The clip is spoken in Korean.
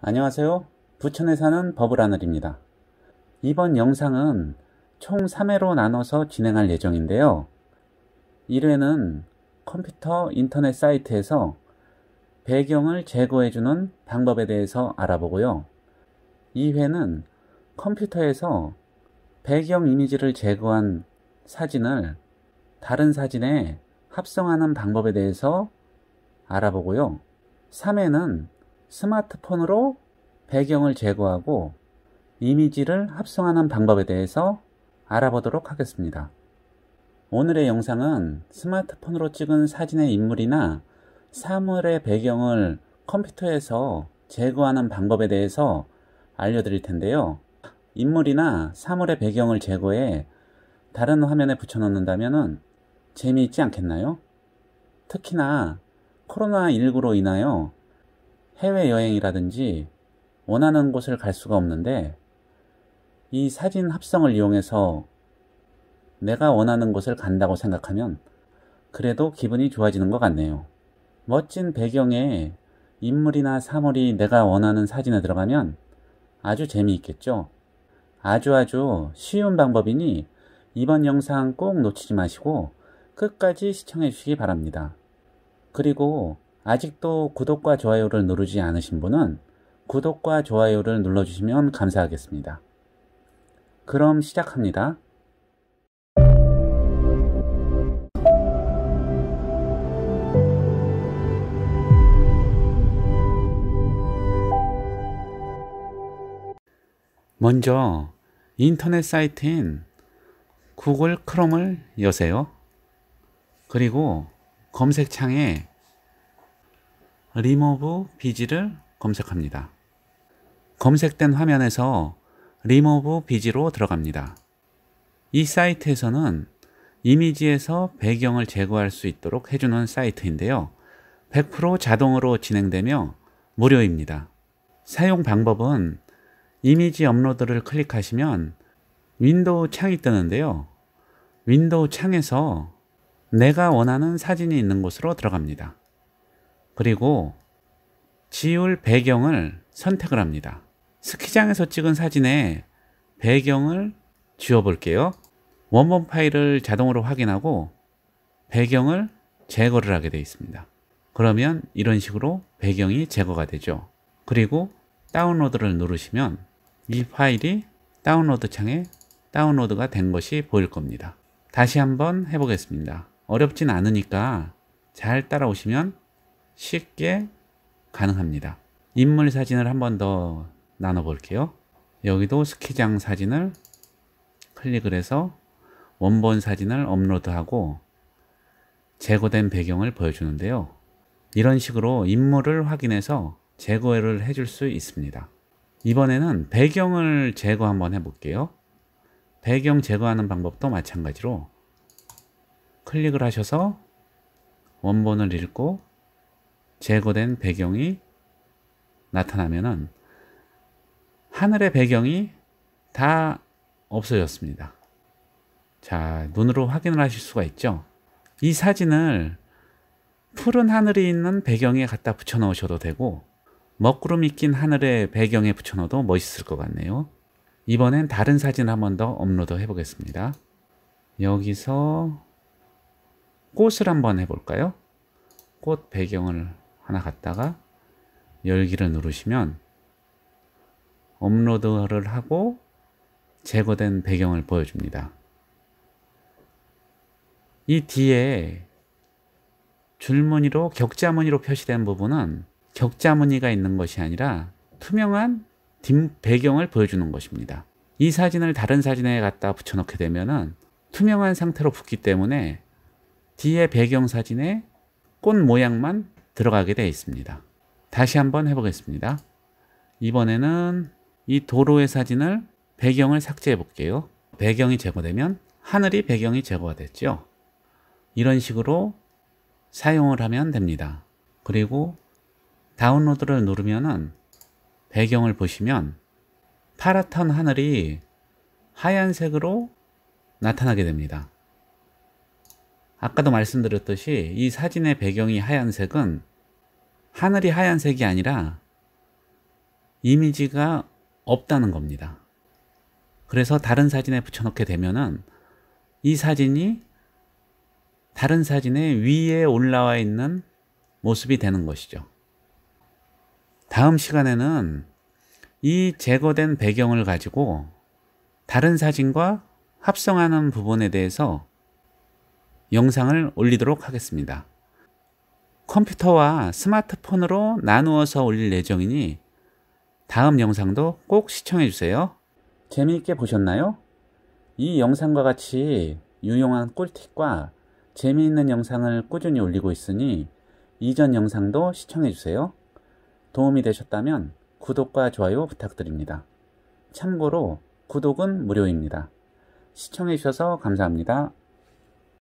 안녕하세요. 부천에 사는 버블하늘입니다. 이번 영상은 총 3회로 나눠서 진행할 예정인데요. 1회는 컴퓨터 인터넷 사이트에서 배경을 제거해주는 방법에 대해서 알아보고요. 2회는 컴퓨터에서 배경 이미지를 제거한 사진을 다른 사진에 합성하는 방법에 대해서 알아보고요. 3회는 스마트폰으로 배경을 제거하고 이미지를 합성하는 방법에 대해서 알아보도록 하겠습니다. 오늘의 영상은 스마트폰으로 찍은 사진의 인물이나 사물의 배경을 컴퓨터에서 제거하는 방법에 대해서 알려드릴 텐데요. 인물이나 사물의 배경을 제거해 다른 화면에 붙여넣는다면 재미있지 않겠나요? 특히나 코로나19로 인하여 해외여행이라든지 원하는 곳을 갈 수가 없는데 이 사진 합성을 이용해서 내가 원하는 곳을 간다고 생각하면 그래도 기분이 좋아지는 것 같네요. 멋진 배경에 인물이나 사물이 내가 원하는 사진에 들어가면 아주 재미있겠죠. 아주 아주 쉬운 방법이니 이번 영상 꼭 놓치지 마시고 끝까지 시청해 주시기 바랍니다. 그리고 아직도 구독과 좋아요를 누르지 않으신 분은 구독과 좋아요를 눌러주시면 감사하겠습니다. 그럼 시작합니다. 먼저 인터넷 사이트인 구글 크롬을 여세요. 그리고 검색창에 리모브 비지를 검색합니다. 검색된 화면에서 리모브 비지로 들어갑니다. 이 사이트에서는 이미지에서 배경을 제거할 수 있도록 해주는 사이트인데요. 100% 자동으로 진행되며 무료입니다. 사용 방법은 이미지 업로드를 클릭하시면 윈도우 창이 뜨는데요. 윈도우 창에서 내가 원하는 사진이 있는 곳으로 들어갑니다. 그리고 지울 배경을 선택을 합니다. 스키장에서 찍은 사진에 배경을 지워 볼게요. 원본 파일을 자동으로 확인하고 배경을 제거를 하게 되어 있습니다. 그러면 이런 식으로 배경이 제거가 되죠. 그리고 다운로드를 누르시면 이 파일이 다운로드 창에 다운로드가 된 것이 보일 겁니다. 다시 한번 해보겠습니다. 어렵진 않으니까 잘 따라오시면 쉽게 가능합니다. 인물 사진을 한 번 더 나눠 볼게요. 여기도 스키장 사진을 클릭을 해서 원본 사진을 업로드하고 제거된 배경을 보여주는데요. 이런 식으로 인물을 확인해서 제거를 해 줄 수 있습니다. 이번에는 배경을 제거 한번 해볼게요. 배경 제거하는 방법도 마찬가지로 클릭을 하셔서 원본을 읽고 제거된 배경이 나타나면은 하늘의 배경이 다 없어졌습니다. 자, 눈으로 확인을 하실 수가 있죠. 이 사진을 푸른 하늘이 있는 배경에 갖다 붙여 넣으셔도 되고 먹구름이 낀 하늘의 배경에 붙여 넣어도 멋있을 것 같네요. 이번엔 다른 사진 한번 더 업로드 해보겠습니다. 여기서 꽃을 한번 해볼까요? 꽃 배경을 하나 갖다가 열기를 누르시면 업로드를 하고 제거된 배경을 보여줍니다. 이 뒤에 줄무늬로 격자무늬로 표시된 부분은 격자무늬가 있는 것이 아니라 투명한 뒷 배경을 보여주는 것입니다. 이 사진을 다른 사진에 갖다 붙여넣게 되면 투명한 상태로 붙기 때문에 뒤에 배경 사진에 꽃 모양만 들어가게 되어 있습니다. 다시 한번 해보겠습니다. 이번에는 이 도로의 사진을 배경을 삭제해 볼게요. 배경이 제거되면 하늘이 배경이 제거가 됐죠. 이런 식으로 사용을 하면 됩니다. 그리고 다운로드를 누르면은 배경을 보시면 파랗던 하늘이 하얀색으로 나타나게 됩니다. 아까도 말씀드렸듯이 이 사진의 배경이 하얀색은 하늘이 하얀색이 아니라 이미지가 없다는 겁니다. 그래서 다른 사진에 붙여놓게 되면은 이 사진이 다른 사진의 위에 올라와 있는 모습이 되는 것이죠. 다음 시간에는 이 제거된 배경을 가지고 다른 사진과 합성하는 부분에 대해서 영상을 올리도록 하겠습니다. 컴퓨터와 스마트폰으로 나누어서 올릴 예정이니 다음 영상도 꼭 시청해주세요. 재미있게 보셨나요? 이 영상과 같이 유용한 꿀팁과 재미있는 영상을 꾸준히 올리고 있으니 이전 영상도 시청해주세요. 도움이 되셨다면 구독과 좋아요 부탁드립니다. 참고로 구독은 무료입니다. 시청해주셔서 감사합니다.